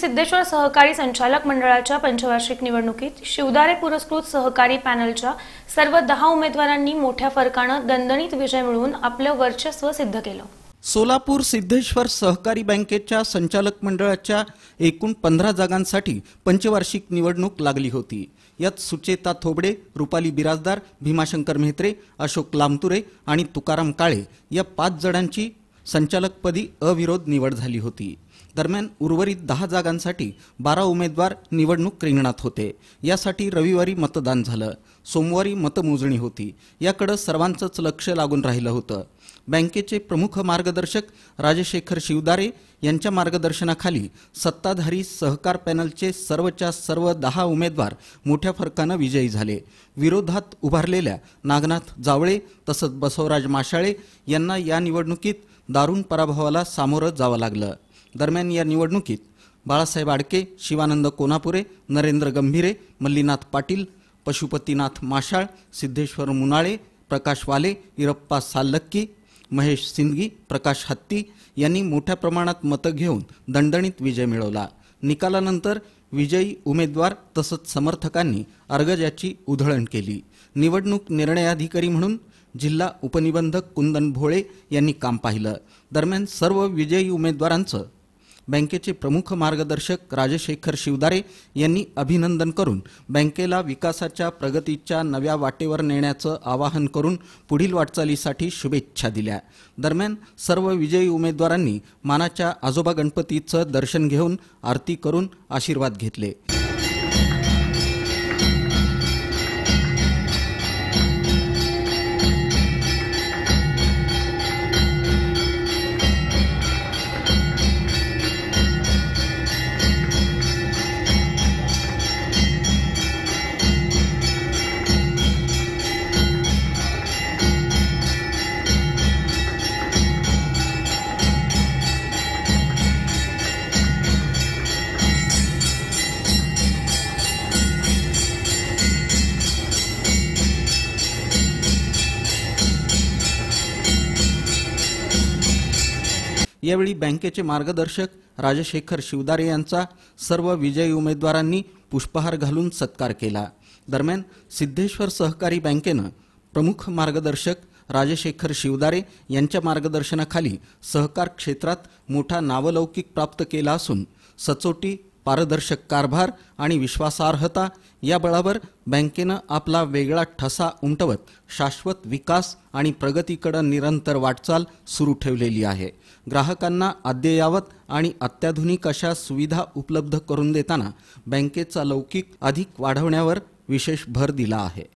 सिद्धेश्वर सहकारी संचालक मंडळाच्या पंचवार्षिक निवडणुकीत शिवदारे पुरस्कृत सहकारी पॅनलच्या सर्व दहा उमेदवारांनी मोठ्या फरकानं दणदणीत विजय मिळवून आपलं वर्चस्व सिद्ध केलं सोलापूर सिद्धेश्वर सहकारी बँकेच्या संचालक मंडळाच्या एकूण पंधरा जागांसाठी पंचवार्षिक निवडणूक लागली होती यात सुचेता थोबडे रुपाली बिराजदार भीमाशंकर मेहत्रे अशोक लामतुरे आणि तुकाराम काळे या पाच जणांची संचालकपदी अविरोध निवड झाली होती दरम्यान उर्वरित दहा जागांसाठी बारा उमेदवार निवडणूक रिंगणात होते यासाठी रविवारी मतदान झालं सोमवारी मतमोजणी होती याकडं सर्वांचंच लक्ष लागून राहिलं होतं बँकेचे प्रमुख मार्गदर्शक राजशेखर शिवदारे यांच्या मार्गदर्शनाखाली सत्ताधारी सहकार पॅनलचे सर्वच्या सर्व दहा उमेदवार मोठ्या फरकानं विजयी झाले विरोधात उभारलेल्या नागनाथ जावळे तसंच बसवराज माशाळे यांना या निवडणुकीत दारुण पराभवाला सामोरं जावं लागलं दरम्यान या निवडणुकीत बाळासाहेब आडके शिवानंद कोनापुरे नरेंद्र गंभीरे मल्लीनाथ पाटील पशुपतीनाथ माशाळ सिद्धेश्वर मुनाळे प्रकाश वाले इरप्पा साल्लक्की महेश सिंदगी प्रकाश हत्ती यांनी मोठ्या प्रमाणात मतं घेऊन दणदणीत विजय मिळवला निकालानंतर विजयी उमेदवार तसंच समर्थकांनी अर्गजाची उधळण केली निवडणूक निर्णयाधिकारी म्हणून जिल्हा उपनिबंधक कुंदन भोळे यांनी काम पाहिलं दरम्यान सर्व विजयी उमेदवारांचं बँकेचे प्रमुख मार्गदर्शक राजशेखर शिवदारे यांनी अभिनंदन करून बँकेला विकासाच्या प्रगतीच्या नव्या वाटेवर नेण्याचं आवाहन करून पुढील वाटचालीसाठी शुभेच्छा दिल्या दरम्यान सर्व विजयी उमेदवारांनी मानाच्या आजोबा गणपतीचं दर्शन घेऊन आरती करून आशीर्वाद घेतले यावेळी बँकेचे मार्गदर्शक राजशेखर शिवदारे यांचा सर्व विजयी उमेदवारांनी पुष्पहार घालून सत्कार केला दरम्यान सिद्धेश्वर सहकारी बँकेनं प्रमुख मार्गदर्शक राजशेखर शिवदारे यांच्या मार्गदर्शनाखाली सहकार क्षेत्रात मोठा नावलौकिक प्राप्त केला असून सचोटी पारदर्शक कारभार आणि विश्वासार्हता या बळावर बँकेनं आपला वेगळा ठसा उमटवत शाश्वत विकास आणि प्रगतीकडे निरंतर वाटचाल सुरू ठेवलेली आहे ग्राहकांना अद्ययावत आणि अत्याधुनिक अशा सुविधा उपलब्ध करून देताना बँकेचा लौकिक अधिक वाढवण्यावर विशेष भर दिला आहे